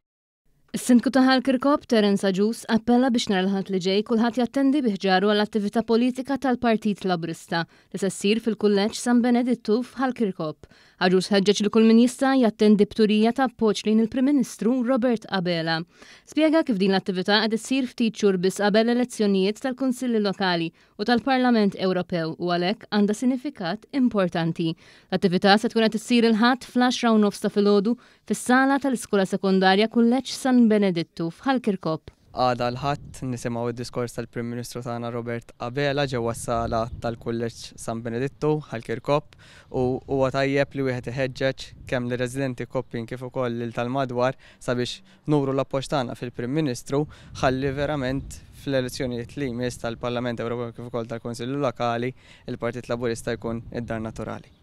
1 Sintku taħal Kirkop Terenza Ġus appella biex naralħat li ġej kulħadd jattendi biħġaru għall-attività politika tal-Partit Labrista li se ssir fil kulleċ San Benedittu fħal Kirkop. Aġus ħeġġeġ li kull ministra jattendi bturija ta' appoġġ li il-Prim-Ministru Robert Abela. Spjega kif din l-attività qed issir ftit bis qabel elezzjonijiet tal-Kunsilli Lokali u tal-Parlament Ewropew u għalhekk għandha sinifikat importanti. L-attività se tkun qed issir il-ħadd fl-10 nofs ta' filgħodu fis-sala tal-Iskola Sekondarja kulleċ San San Benedittu f'Ħalkirkop. Għada l-ħadd nisimgħu id-diskors tal-Prim Ministru tagħna Robert Abela ġewwa s-sala tal-Kulleġġ San Benedittu ħalkirkop u huwa tajjeb li wieħed iħeġġeġ kemm li residenti koppin kif ukoll lil tal-madwar sabiex nuru l-appoġġ fil-Prim Ministru ħalli verament fl-elezzjonijiet li jmiss tal-Parlament Ewropew kif ukoll tal-Konsilju Lokali il-Partit Laburista jkun id-dar naturali.